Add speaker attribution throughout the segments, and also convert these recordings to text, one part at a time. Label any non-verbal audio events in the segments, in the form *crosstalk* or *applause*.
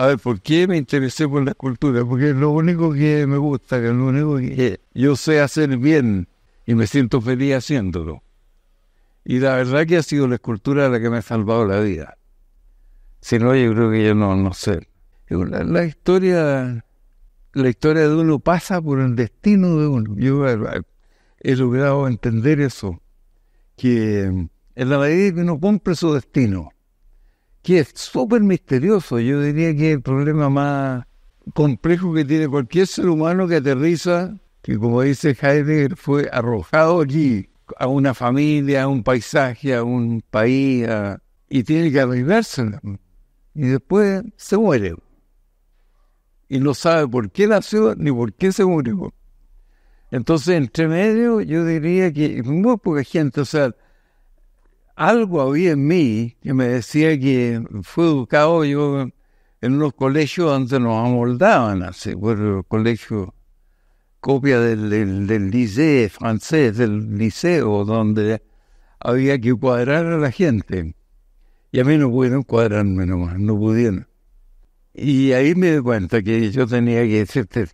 Speaker 1: a ver, ¿por qué me interesé por la escultura? Porque es lo único que me gusta, que es lo único que yo sé hacer bien y me siento feliz haciéndolo. Y la verdad que ha sido la escultura la que me ha salvado la vida. Si no, yo creo que yo no, no sé. La, historia la historia de uno pasa por el destino de uno. Yo he logrado entender eso, que en la medida que uno cumple su destino, que es súper misterioso. Yo diría que es el problema más complejo que tiene cualquier ser humano que aterriza, que como dice Heidegger, fue arrojado allí, a una familia, a un paisaje, a un país, y tiene que arreglársela. Y después se muere. Y no sabe por qué nació ni por qué se murió. Entonces, entre medio, yo diría que muy poca gente, o sea, algo había en mí que me decía que fue educado yo en unos colegios donde nos amoldaban así, bueno, los colegios copia del, del, del lycée francés, del liceo, donde había que cuadrar a la gente. Y a mí no pudieron cuadrarme nomás, no pudieron. Y ahí me di cuenta que yo tenía que, este,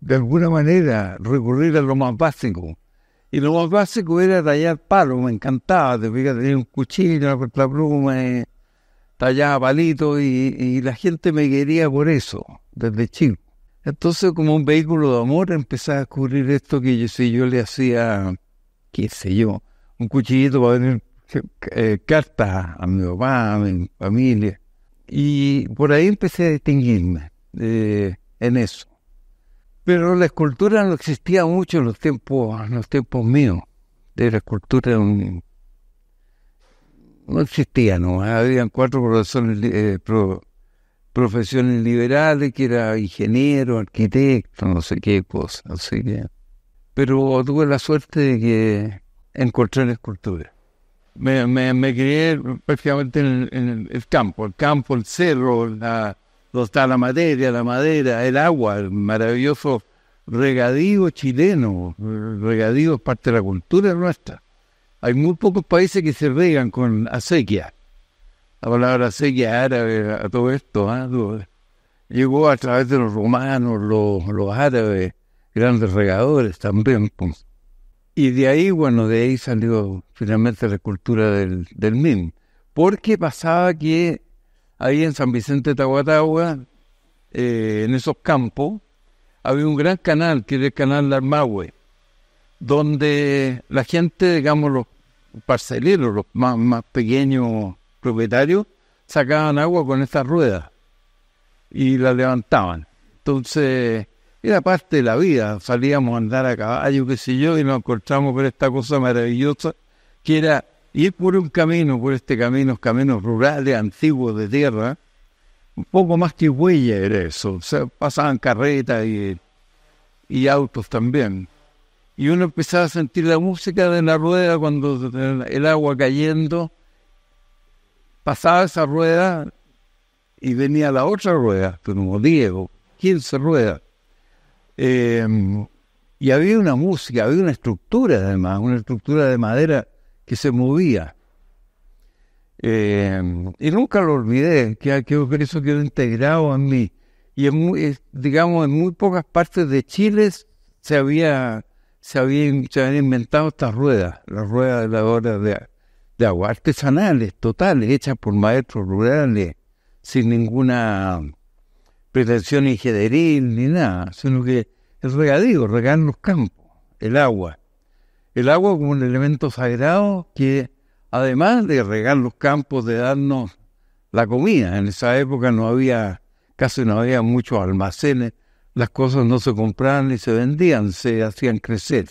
Speaker 1: de alguna manera, recurrir a lo más básico. Y lo más básico era tallar palos, me encantaba, te a tener un cuchillo, una la pluma, eh, tallaba palitos y, la gente me quería por eso, desde chico. Entonces, como un vehículo de amor, empecé a descubrir esto que yo, si yo le hacía, qué sé yo, un cuchillito para venir eh, cartas a mi papá, a mi familia. Y por ahí empecé a distinguirme eh, en eso. Pero la escultura no existía mucho en los tiempos, en los tiempos míos. De la escultura no existía, ¿no? Habían cuatro eh, profesiones liberales, que era ingeniero, arquitecto, no sé qué cosa. Así pero tuve la suerte de que encontré la escultura. Me, crié prácticamente en, el campo, el campo, el cerro, la, donde está la materia, la madera, el agua, el maravilloso regadío chileno. El regadío es parte de la cultura nuestra. Hay muy pocos países que se regan con acequia. La palabra acequia árabe todo esto ¿ah? llegó a través de los romanos, los, árabes, grandes regadores también. Pues. Y de ahí, bueno, de ahí salió finalmente la cultura del, del Porque pasaba que ahí en San Vicente Tahuatahua, eh, en esos campos, había un gran canal, que era el canal de Armagüe, donde la gente, digamos, los parceleros, los más, pequeños propietarios, sacaban agua con estas ruedas y la levantaban. Entonces, era parte de la vida. Salíamos a andar a caballo, qué sé yo, y nos encontramos por esta cosa maravillosa que era y es por un camino, por este camino, caminos rurales, antiguos de tierra, un poco más que huella era eso. O pasaban carretas y, y autos también. Y uno empezaba a sentir la música de la rueda cuando el agua cayendo. Pasaba esa rueda y venía la otra rueda, como Diego, 15 ruedas. rueda? Eh, y había una música, había una estructura además, una estructura de madera que se movía. Eh, y nunca lo olvidé, que, que eso quedó integrado a mí. Y en muy, eh, digamos, en muy pocas partes de Chile se había se habían, inventado estas ruedas, las ruedas de la hora de, agua, artesanales, totales, hechas por maestros rurales, sin ninguna pretensión ingenieril ni nada, sino que el regadío, regar los campos, el agua el agua como un elemento sagrado que, además de regar los campos, de darnos la comida, en esa época no había, casi no había muchos almacenes, las cosas no se compraban ni se vendían, se hacían crecer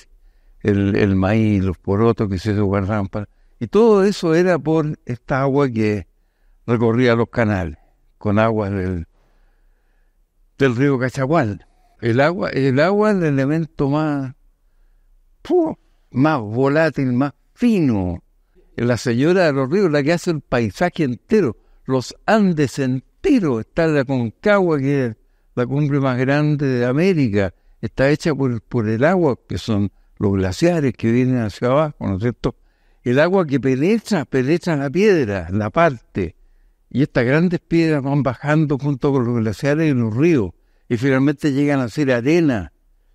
Speaker 1: el, maíz, los porotos que se guardaban. rampas y todo eso era por esta agua que recorría los canales, con agua del, río Cachagual. El agua, el agua es el elemento más más volátil, más fino. La señora de los ríos, la que hace el paisaje entero, los Andes enteros, está la Concagua, que es la cumbre más grande de América, está hecha por, el agua, que son los glaciares que vienen hacia abajo, ¿no es cierto? El agua que penetra, penetra la piedra, la parte. Y estas grandes piedras van bajando junto con los glaciares en los ríos y finalmente llegan a ser arena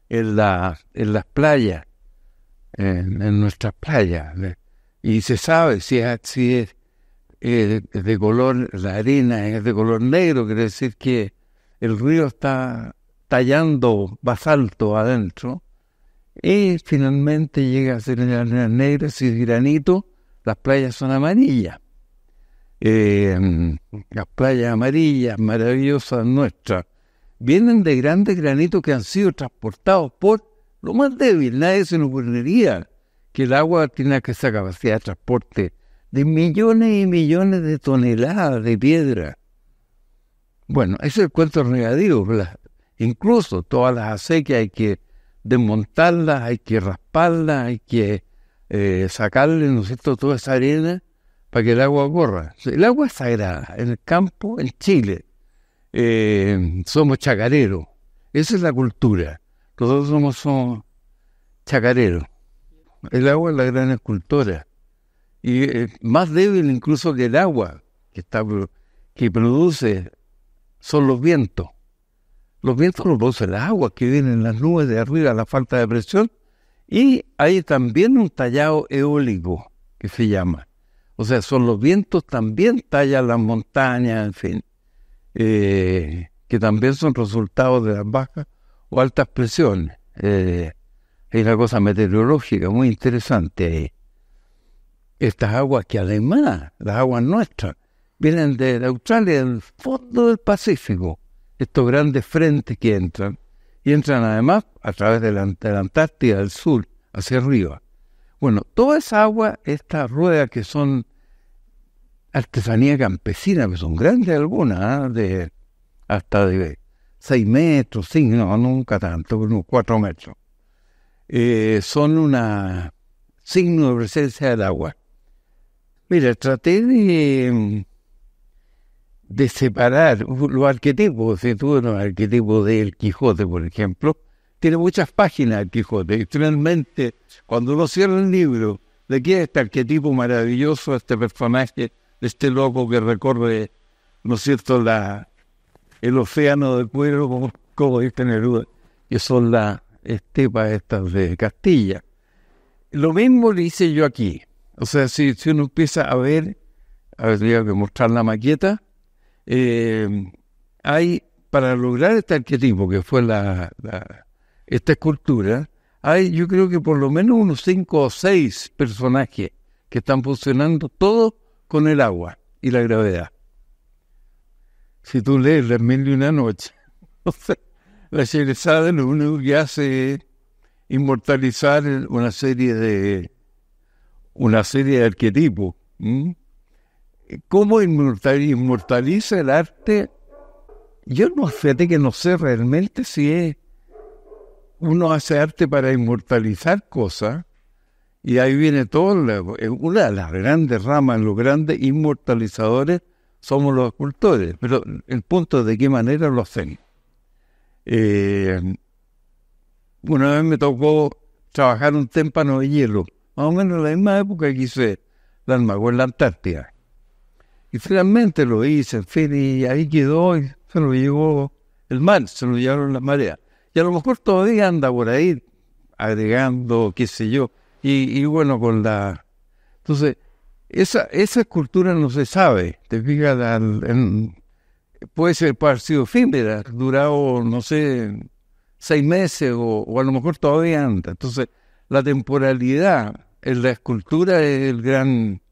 Speaker 1: en, en las playas en, nuestras playas. Y se sabe si es, es eh, de color, la arena es de color negro, quiere decir que el río está tallando basalto adentro y finalmente llega a ser en arena negra, si es granito, las playas son amarillas. Eh, las playas amarillas maravillosas nuestras vienen de grandes granitos que han sido transportados por lo más débil, nadie se nos ocurriría que el agua tiene esa capacidad de transporte de millones y millones de toneladas de piedra. Bueno, ese es el cuento negativo. incluso todas las acequias hay que desmontarlas, hay que rasparlas, hay que eh, sacarle, ¿no toda esa arena para que el agua corra. El agua es sagrada. En el campo, en Chile, eh, somos chacareros. Esa es la cultura. Todos somos, chacareros. El agua es la gran escultora. Y eh, más débil incluso que el agua que, produce son los vientos. Los vientos los produce el agua que viene en las nubes de arriba, la falta de presión. Y hay también un tallado eólico que se llama. O sea, son los vientos también tallan las montañas, en fin, eh, que también son resultados de las bajas o altas presiones. es eh, hay una cosa meteorológica muy interesante Estas aguas que además, las aguas nuestras, vienen de Australia, del fondo del Pacífico, estos grandes frentes que entran, y entran además a través de la, Antártida del Sur, hacia arriba. Bueno, toda esa agua, estas ruedas que son artesanía campesina, que son grandes algunas, ¿eh? de, hasta de Seis metros, sí, no, nunca tanto, unos cuatro metros. Eh, son una signo de presencia del agua. Mira, traté de, mm, separar los arquetipos. Si tú, el arquetipo del Quijote, por ejemplo, tiene muchas páginas el Quijote. Y finalmente, cuando uno cierra el libro, ¿de qué es este arquetipo maravilloso, este personaje, este loco que recorre, ¿no es cierto?, la, el océano de cuero, como, dice Neruda, que son las estepas estas de Castilla. Lo mismo le hice yo aquí. O sea, si, uno empieza a ver, a ver, tengo que mostrar la maqueta, eh, hay, para lograr este arquetipo, que fue la, esta escultura, hay yo creo que por lo menos unos cinco o seis personajes que están funcionando todos con el agua y la gravedad si tú lees Las Mil y Una Noche, *laughs* la Sherezada lo único que hace es inmortalizar una serie de una serie de arquetipos. ¿Cómo inmortaliza el arte? Yo no fíjate que no sé realmente si es uno hace arte para inmortalizar cosas y ahí viene todo una de las grandes ramas, los grandes inmortalizadores somos los escultores, pero el punto es de qué manera lo hacen. Eh, una vez me tocó trabajar un témpano de hielo, más o menos en la misma época que hice la Almagüe en la Antártida. Y finalmente lo hice, en fin, y ahí quedó, y se lo llevó el mar, se lo llevaron las mareas. Y a lo mejor todavía anda por ahí agregando, qué sé yo, y, y bueno, con la... Entonces, esa, esa no se sabe, te fijas, puede ser sido efímera, durado, no sé, seis meses o, a lo mejor todavía anda. Entonces, la temporalidad en la escultura es el gran...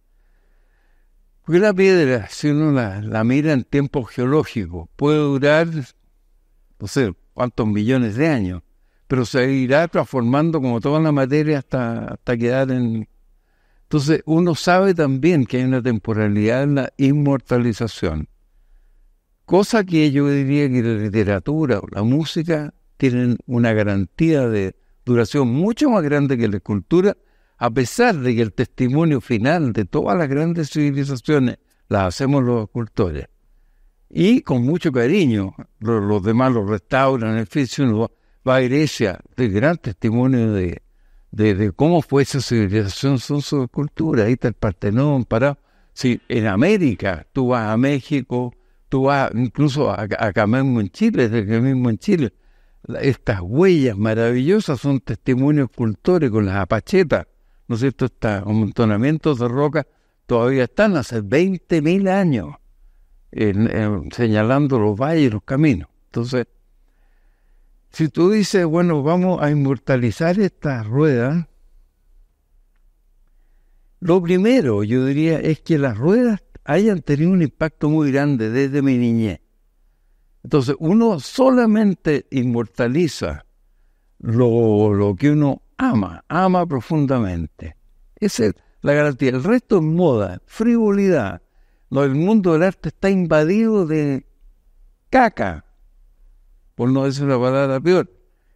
Speaker 1: Porque la piedra, si uno la, mira en tiempo geológico, puede durar, no sé, cuántos millones de años, pero se irá transformando como toda la materia hasta, hasta quedar en, entonces uno sabe también que hay una temporalidad en la inmortalización, cosa que yo diría que la literatura o la música tienen una garantía de duración mucho más grande que la escultura, a pesar de que el testimonio final de todas las grandes civilizaciones las hacemos los escultores. Y con mucho cariño, los, demás los restauran, en fin, si uno va, a iglesia, el gran testimonio de de, cómo fue esa civilización, son su Ahí está el Partenón, para si en América, tú vas a México, tú vas incluso a, a en Chile, desde mismo en Chile. Estas huellas maravillosas son testimonios Con las apachetas, ¿no es cierto? Estos amontonamientos de roca todavía están hace 20.000 años señalando los valles y los caminos. Entonces, si tú dices, bueno, vamos a inmortalizar esta rueda, lo primero yo diría es que las ruedas hayan tenido un impacto muy grande desde mi niñez. Entonces, uno solamente inmortaliza lo, lo que uno ama, ama profundamente. Esa es la garantía. El resto es moda, frivolidad. El mundo del arte está invadido de caca, por no decir la palabra peor,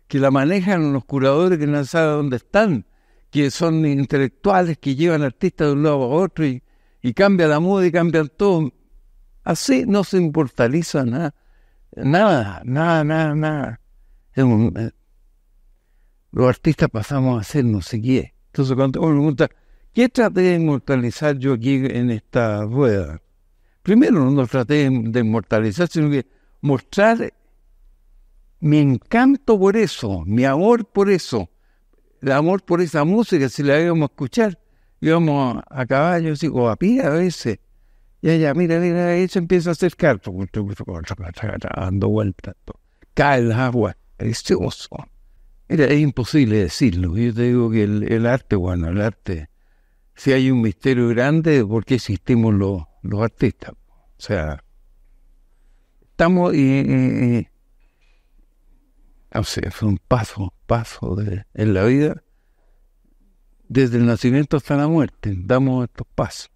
Speaker 1: que la manejan los curadores que no saben dónde están, que son intelectuales, que llevan artistas de un lado a otro y, cambian la moda y cambian todo. Así no se inmortaliza nada, nada, nada, nada, nada. Eh, los artistas pasamos a ser no sé qué. Entonces cuando uno pregunta, ¿qué traté de inmortalizar yo aquí en esta rueda? Primero no traté de inmortalizar, sino que mostrar me encanto por eso, mi amor por eso, el amor por esa música, si la íbamos a escuchar, íbamos a caballo, o a pie a veces. Y allá, mira, mira, se empieza a acercar, dando vueltas, cae el agua, precioso. Mira, es imposible decirlo. Yo te digo que el, arte, bueno, el arte, si hay un misterio grande, ¿por qué existimos los, los artistas? O sea, estamos... Eh, eh, eh, Ah, o sea, son paso, paso de, en la vida. Desde el nacimiento hasta la muerte, damos estos pasos.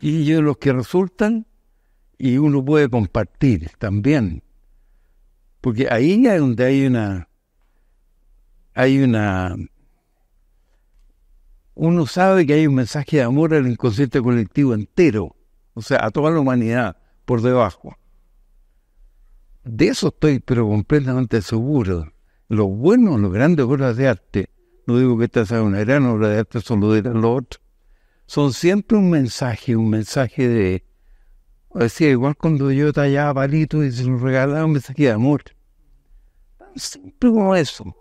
Speaker 1: Y ellos los que resultan, y uno puede compartir también. Porque ahí es donde hay una. Hay una. Uno sabe que hay un mensaje de amor al inconsciente colectivo entero, o sea, a toda la humanidad por debajo de eso estoy, pero completamente seguro. Los buenos, los grandes obras de arte, no digo que esta sea una gran obra de arte, solo dirán lo otro, son siempre un mensaje, un mensaje de. O sea, igual cuando yo tallaba palitos y se me regalaba un mensaje de amor. Tan simple como eso.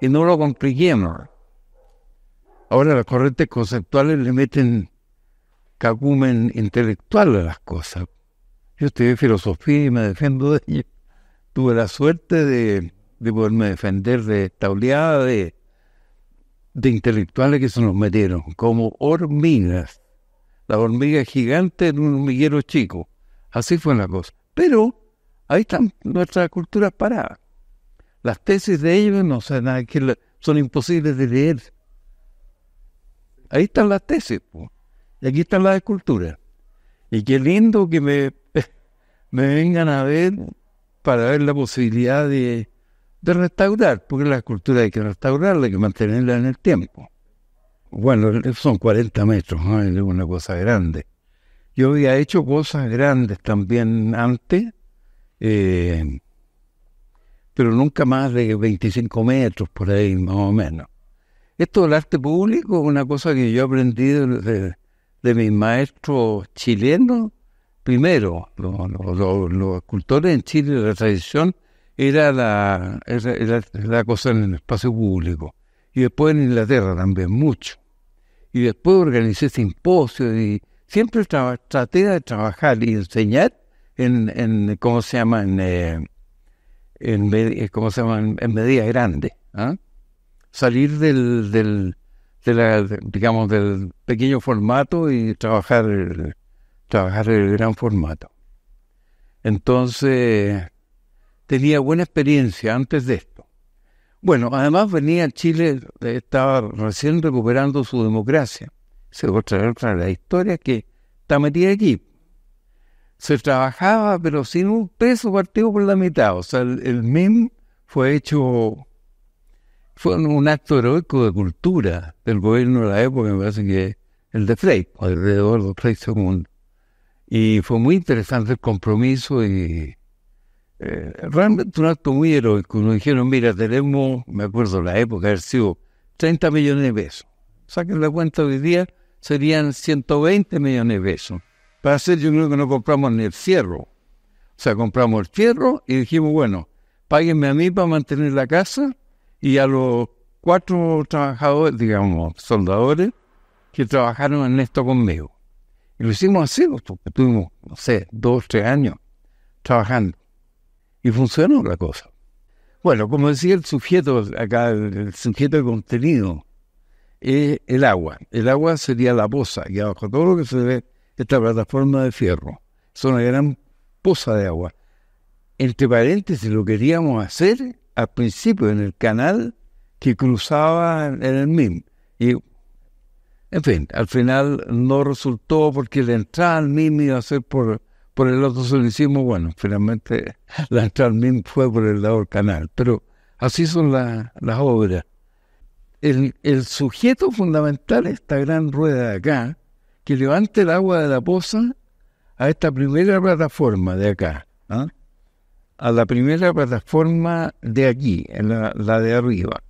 Speaker 1: Y no lo compliquemos. Ahora las corrientes conceptuales le meten cagumen intelectual a las cosas. Yo estudié filosofía y me defiendo de ella. Tuve la suerte de, poderme defender de esta oleada de, intelectuales que se nos metieron, como hormigas. La hormiga gigante en un hormiguero chico. Así fue la cosa. Pero ahí están nuestras culturas paradas. Las tesis de ellos no son, son imposibles de leer. Ahí están las tesis, y aquí están las esculturas. Y qué lindo que me me vengan a ver para ver la posibilidad de, de restaurar, porque la escultura hay que restaurarla, hay que mantenerla en el tiempo. Bueno, son 40 metros, es una cosa grande. Yo había hecho cosas grandes también antes, eh, pero nunca más de 25 metros por ahí, más o menos. Esto del arte público es una cosa que yo he aprendido de mis maestros chilenos Primero, los, escultores en Chile, la tradición era la, la cosa en el espacio público. Y después en Inglaterra también, mucho. Y después organicé simposios este y siempre traté de trabajar y enseñar en, en ¿cómo se llama? En, eh, en, eh, ¿cómo se llama? En, grandes. ¿ah? Salir del, del de digamos, del pequeño formato y trabajar eh, trabajar en el gran formato. Entonces, tenía buena experiencia antes de esto. Bueno, además venía Chile, eh, estaba recién recuperando su democracia. Se otra otra la historia que está metida aquí. Se trabajaba, pero sin un peso partido por la mitad. O sea, el, MIM fue hecho, fue un acto heroico de cultura del gobierno de la época, me parece que el de Frey, alrededor de Frey segundos. Y fue muy interesante el compromiso y eh, realmente un acto muy heroico. Nos dijeron, mira, tenemos, me acuerdo la época, haber 30 millones de pesos. Saquen la cuenta hoy día, serían 120 millones de pesos. Para hacer, yo creo que no compramos ni el cierro. O sea, compramos el fierro y dijimos, bueno, páguenme a mí para mantener la casa y a los cuatro trabajadores, digamos, soldadores, que trabajaron en esto conmigo. Y lo hicimos así, porque tuvimos, no sé, dos, tres años trabajando. Y funcionó la cosa. Bueno, como decía el sujeto, acá el sujeto de contenido, es el agua. El agua sería la poza, y abajo todo lo que se ve, esta plataforma de fierro. Es una gran poza de agua. Entre paréntesis, lo queríamos hacer al principio en el canal que cruzaba en el MIM. Y en fin, al final no resultó porque la entrada al MIM iba a ser por, por el otro Bueno, finalmente *laughs* la entrada al MIM fue por el lado del canal, pero así son las obras. El, sujeto fundamental es esta gran rueda de acá, que levanta el agua de la poza a esta primera plataforma de acá, ¿ah? a la primera plataforma de aquí, la, de arriba.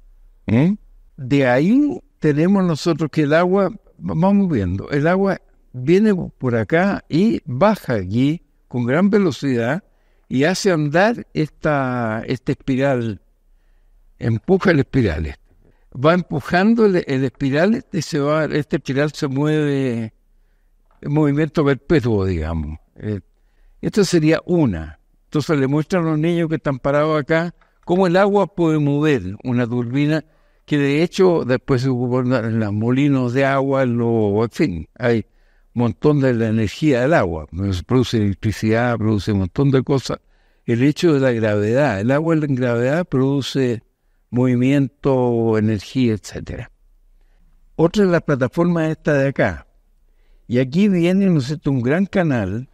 Speaker 1: ¿eh? De ahí tenemos nosotros que el agua, vamos viendo, el agua viene por acá y baja allí con gran velocidad y hace andar esta, esta espiral, empuja el espiral. Este. Va empujando el, espiral este y se va, este espiral se mueve en movimiento perpetuo, digamos. Eh, esta sería una. Entonces le muestran a los niños que están parados acá cómo el agua puede mover una turbina que de hecho después ocupan los molinos de agua, lo, en fin, hay un montón de la energía del agua, produce electricidad, produce un montón de cosas. El hecho de la gravedad, el agua en gravedad produce movimiento, energía, etc. Otra de las plataforma esta de acá. Y aquí viene un gran canal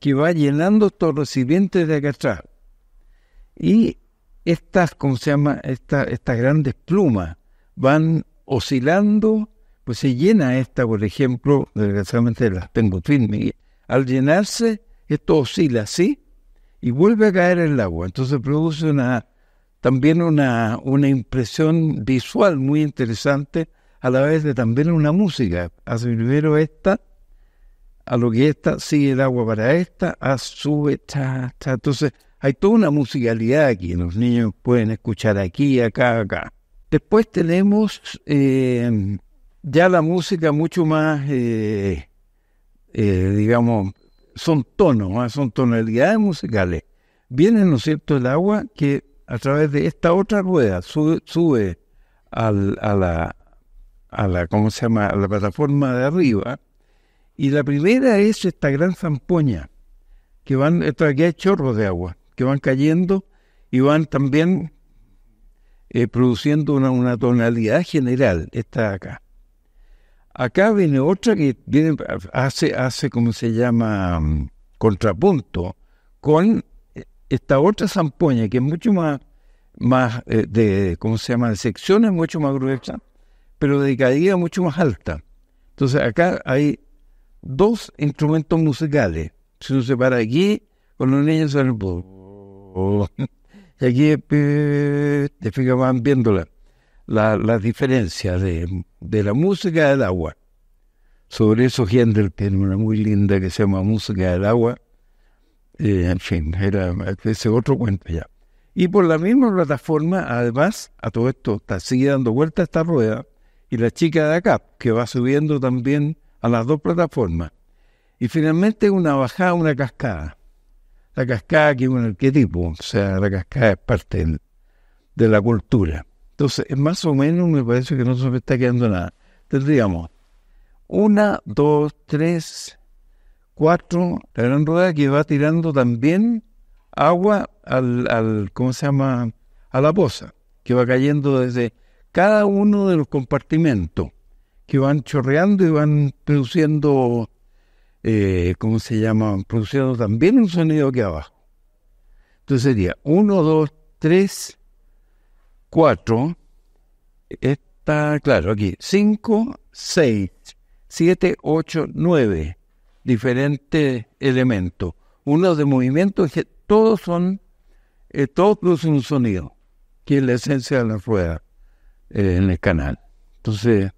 Speaker 1: que va llenando estos recipientes de acá atrás. Y estas, ¿cómo se llama? Esta, estas grandes plumas van oscilando, pues se llena esta, por ejemplo, desgraciadamente las tengo firmes... al llenarse, esto oscila así y vuelve a caer en el agua. Entonces produce una, también una, una impresión visual muy interesante, a la vez de también una música. Hace primero esta, a lo que esta, sigue el agua para esta, a sube, ta, ta. Entonces hay toda una musicalidad aquí, los niños pueden escuchar aquí, acá, acá. Después tenemos eh, ya la música mucho más, eh, eh, digamos, son tonos, ¿ah? son tonalidades musicales. Viene, ¿no es cierto?, el agua que a través de esta otra rueda sube, a, la, a la, ¿cómo se llama?, la plataforma de arriba. Y la primera es esta gran zampoña, que van, aquí hay chorros de agua, que van cayendo y van también eh, produciendo una, tonalidad general, esta de acá. Acá viene otra que viene, hace, hace, como se llama, mm, contrapunto con eh, esta otra zampoña que es mucho más, más eh, de, ¿cómo se llama?, de secciones mucho más gruesa, pero de caída mucho más alta. Entonces acá hay dos instrumentos musicales. Si uno se para aquí, con los niños del el y *laughs* aquí eh, te fijas, van viendo las la, la diferencias de, la música del agua. Sobre eso Händel tiene una muy linda que se llama Música del Agua. Eh, en fin, era ese otro cuento ya. Y por la misma plataforma, además, a todo esto, está, sigue dando vuelta esta rueda, y la chica de acá, que va subiendo también a las dos plataformas. Y finalmente una bajada, una cascada la cascada que es un arquetipo, o sea, la cascada es parte de la cultura. Entonces, más o menos me parece que no se me está quedando nada. Tendríamos una, dos, tres, cuatro, la gran rueda que va tirando también agua al, ¿cómo se llama? A la poza, que va cayendo desde cada uno de los compartimentos, que van chorreando y van produciendo eh, ¿cómo se llama?, produciendo también un sonido aquí abajo. Entonces sería 1, 2, 3, 4, está claro, aquí 5, 6, 7, 8, 9, diferentes elementos. Uno de movimiento es que todos son, eh, todos producen un sonido, que es la esencia de la rueda eh, en el canal. Entonces,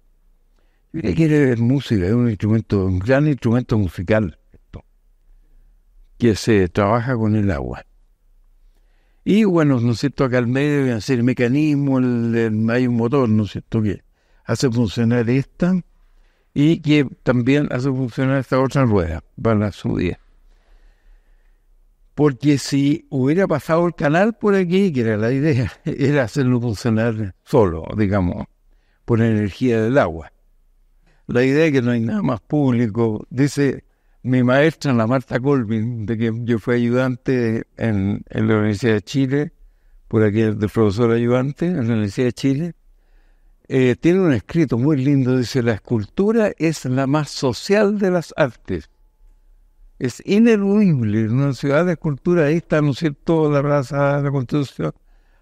Speaker 1: Quiere ver música, es un instrumento, un gran instrumento musical que se trabaja con el agua. Y bueno, ¿no es cierto? Acá al medio hacer el mecanismo, hay un motor, ¿no es cierto? Que hace funcionar esta y que también hace funcionar esta otra rueda para subir. Porque si hubiera pasado el canal por aquí, que era la idea, *laughs* era hacerlo funcionar solo, digamos, por energía del agua la idea de que no hay nada más público. Dice mi maestra, la Marta Colvin, de que yo fui ayudante en, la Universidad de Chile, por aquí de profesor ayudante en la Universidad de Chile, eh, tiene un escrito muy lindo, dice, la escultura es la más social de las artes. Es ineludible, en una ciudad de escultura, ahí está, ¿no es cierto?, la plaza de la Constitución.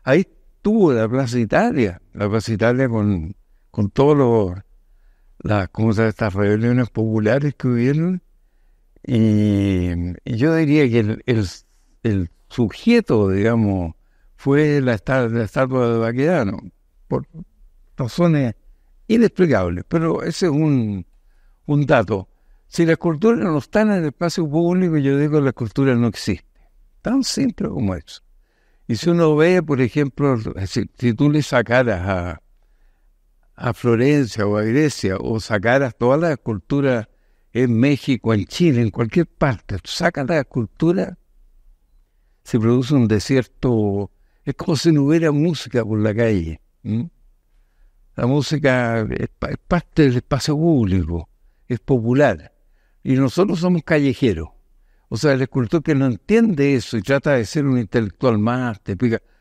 Speaker 1: Ahí estuvo la plaza Italia, la plaza Italia con, con todos los las cosas, estas rebeliones populares que hubieron. Y, yo diría que el, sujeto, digamos, fue la, estatua de Baquedano, por razones inexplicables, pero ese es un, un dato. Si las culturas no está en el espacio público, yo digo que la cultura no existe. Tan simple como eso. Y si uno ve, por ejemplo, si, tú le sacaras a, a Florencia o a Grecia o sacaras toda la cultura en México, en Chile, en cualquier parte, sacas la cultura, se produce un desierto, es como si no hubiera música por la calle. La música es, parte del espacio público, es popular. Y nosotros somos callejeros. O sea, el escultor que no entiende eso y trata de ser un intelectual más, te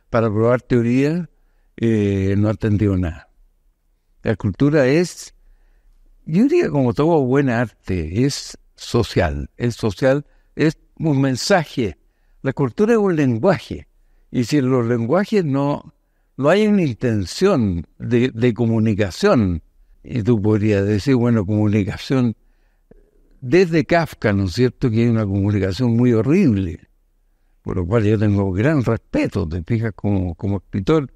Speaker 1: para probar teoría, eh, no ha entendido nada. La cultura es, yo diría como todo buen arte, es social. es social es un mensaje. La cultura es un lenguaje. Y si los lenguajes no, no hay una intención de, comunicación, y tú podrías decir, bueno, comunicación desde Kafka, ¿no es cierto?, que hay una comunicación muy horrible, por lo cual yo tengo gran respeto, te fijas, como, como escritor,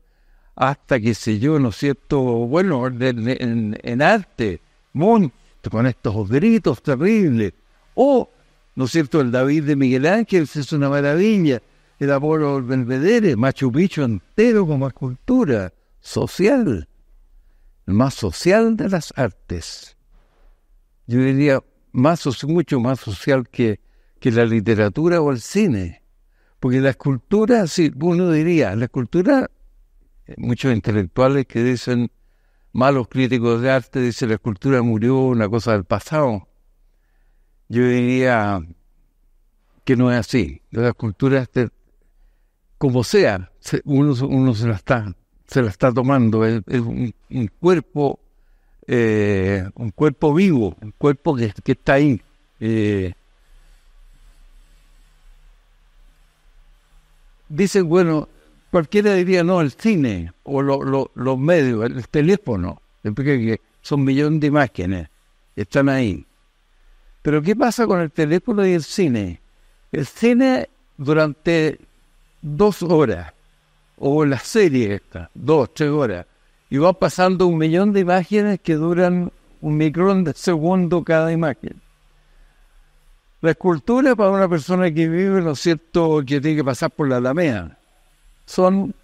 Speaker 1: hasta que se yo, ¿no es cierto? Bueno, en, en, arte, con estos gritos terribles. O, ¿no es cierto? El David de Miguel Ángel es una maravilla. El Apolo del Belvedere, Machu entero como escultura social, el más social de las artes. Yo diría más, mucho más social que, que la literatura o el cine. Porque la escultura, sí, uno diría, la escultura muchos intelectuales que dicen, malos críticos de arte, dicen la escultura murió, una cosa del pasado. Yo diría que no es así. La escultura, este, como sea, uno, uno se la está se la está tomando, es, un, cuerpo, eh, un cuerpo vivo, un cuerpo que, que está ahí. Eh. Dicen, bueno, Cualquiera diría, no, el cine o los medios, el teléfono, porque son millones de imágenes, están ahí. Pero ¿qué pasa con el teléfono y el cine? El cine durante dos horas, o la serie esta, dos, tres horas, y va pasando un millón de imágenes que duran un micrón de segundo cada imagen. La escultura para una persona que vive, ¿no es cierto?, que tiene que pasar por la Alameda son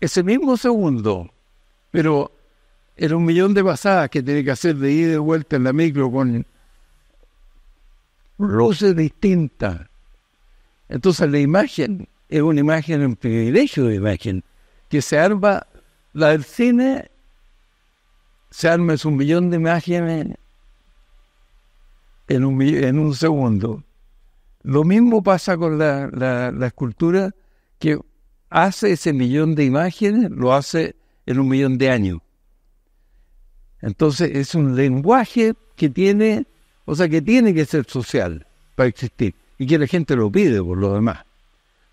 Speaker 1: ese mismo segundo, pero era un millón de pasadas que tiene que hacer de ida y vuelta en la micro con luces distintas. Entonces la imagen es una imagen, un privilegio de imagen, que se arma, la del cine se arma es un millón de imágenes en un, en un segundo. Lo mismo pasa con la, la escultura, que hace ese millón de imágenes, lo hace en un millón de años. Entonces es un lenguaje que tiene, o sea, que tiene que ser social para existir y que la gente lo pide por lo demás.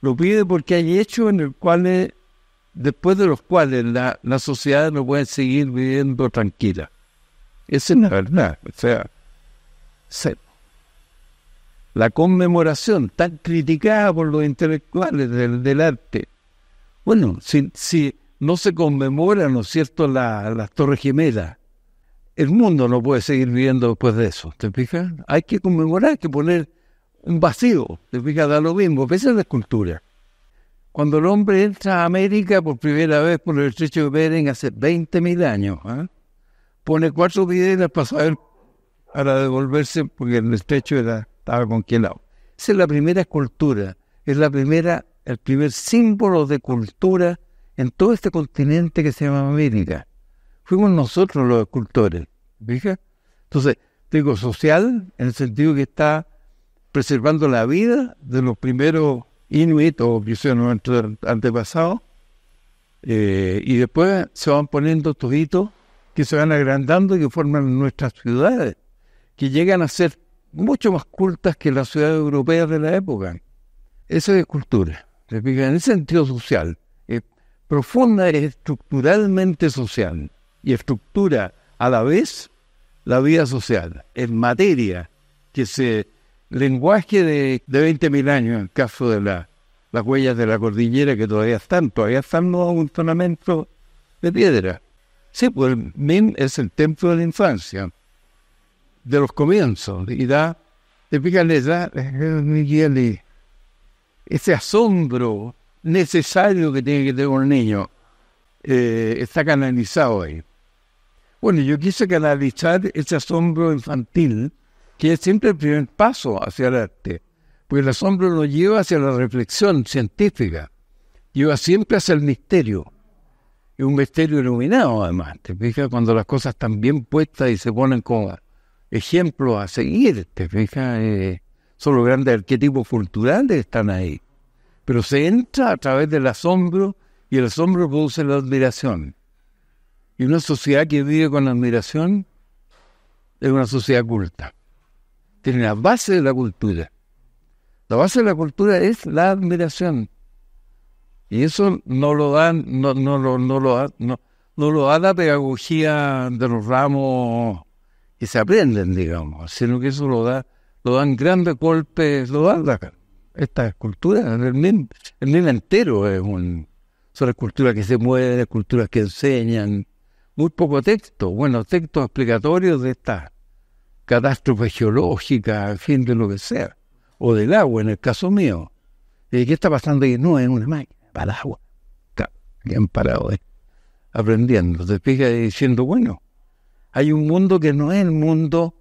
Speaker 1: Lo pide porque hay hechos en los cuales, después de los cuales la, sociedad no puede seguir viviendo tranquila. Esa es la verdad. O sea, la conmemoración tan criticada por los intelectuales del arte bueno, si, no se conmemora, ¿no es cierto?, las Torres Gemelas, el mundo no puede seguir viviendo después de eso, ¿te fijas? Hay que conmemorar, hay que poner un vacío, ¿te fijas? Da lo mismo, pese a la escultura. Cuando el hombre entra a América por primera vez por el estrecho de Bering hace 20.000 años, ¿ah? pone cuatro piedras para saber, para devolverse, porque el estrecho era, estaba congelado. Esa es la primera escultura, es la primera el primer símbolo de cultura en todo este continente que se llama América. Fuimos nosotros los escultores, ¿viste? Entonces, digo social, en el sentido que está preservando la vida de los primeros inuit o que hicieron nuestros antepasados, eh, y después se van poniendo estos hitos que se van agrandando y que forman nuestras ciudades, que llegan a ser mucho más cultas que las ciudades europeas de la época. Eso es cultura. En el sentido social, eh, profunda es estructuralmente social y estructura a la vez la vida social, en materia que se lenguaje de, de 20.000 años en el caso de la, las huellas de la cordillera que todavía están, todavía están un fundamento de piedra. Sí, pues el Min es el templo de la infancia, de los comienzos, y da, te ya eh, Miguel ese asombro necesario que tiene que tener un niño eh, está canalizado ahí. Bueno, yo quise canalizar ese asombro infantil, que es siempre el primer paso hacia el arte, porque el asombro nos lleva hacia la reflexión científica, lleva siempre hacia el misterio, y un misterio iluminado además, te fijas cuando las cosas están bien puestas y se ponen como ejemplo a seguir, te fijas. Eh, son los grandes arquetipos culturales que están ahí. Pero se entra a través del asombro y el asombro produce la admiración. Y una sociedad que vive con la admiración es una sociedad culta. Tiene la base de la cultura. La base de la cultura es la admiración. Y eso no lo no, no, lo, no, no lo da la pedagogía de los ramos que se aprenden, digamos, sino que eso lo da lo dan grandes golpes, lo dan esta escultura, el entero es un, son que se mueven, esculturas que enseñan, muy poco texto, bueno, textos explicatorios de estas geológica, geológicas, fin de lo que sea, o del agua en el caso mío. ¿Y eh, ¿Qué está pasando ahí? No, es una máquina, para el agua. Que han parado aprendiendo, te y diciendo, bueno, hay un mundo que no es el mundo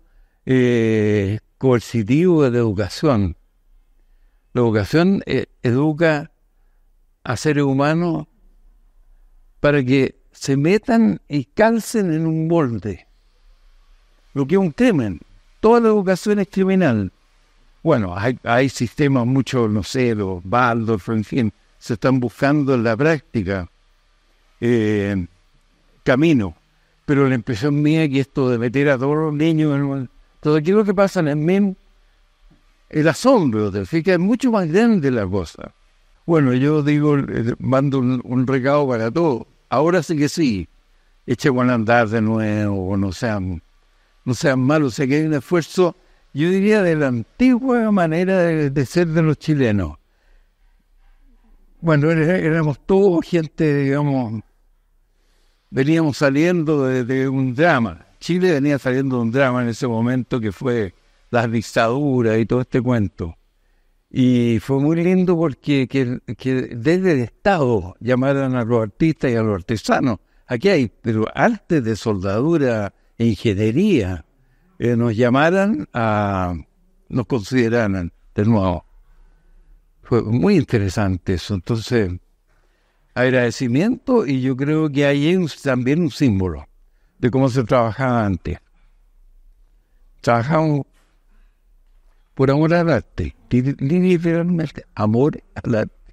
Speaker 1: eh, coercitivo de educación. La educación eh, educa a seres humanos para que se metan y calcen en un molde, lo que es un crimen. Toda la educación es criminal. Bueno, hay, sistemas mucho, no sé, los Baldorf, en fin, se están buscando en la práctica eh, camino. Pero la impresión mía es que esto de meter a todos los niños en, entonces, aquello que pasa en el El asombro, te que es mucho más grande la cosa. Bueno, yo digo, eh, mando un, recado para todos. Ahora sí que sí, eche a andar de nuevo, no sean, no sean malos, o que hay un esfuerzo, yo diría, de la antigua manera de, ser de los chilenos. Bueno, éramos todos gente, digamos, veníamos saliendo de un drama. Chile venía saliendo un drama en ese momento que fue las dictaduras y todo este cuento. Y fue muy lindo porque desde el Estado llamaron a los artistas y a los artesanos. Aquí hay, pero arte de soldadura, e ingeniería, eh, nos llamaran a, nos consideraran de nuevo. Fue muy interesante eso. Entonces, agradecimiento y yo creo que hay también un símbolo de cómo se trabajaba antes. Trabajamos por amor al arte, literalmente, amor al arte.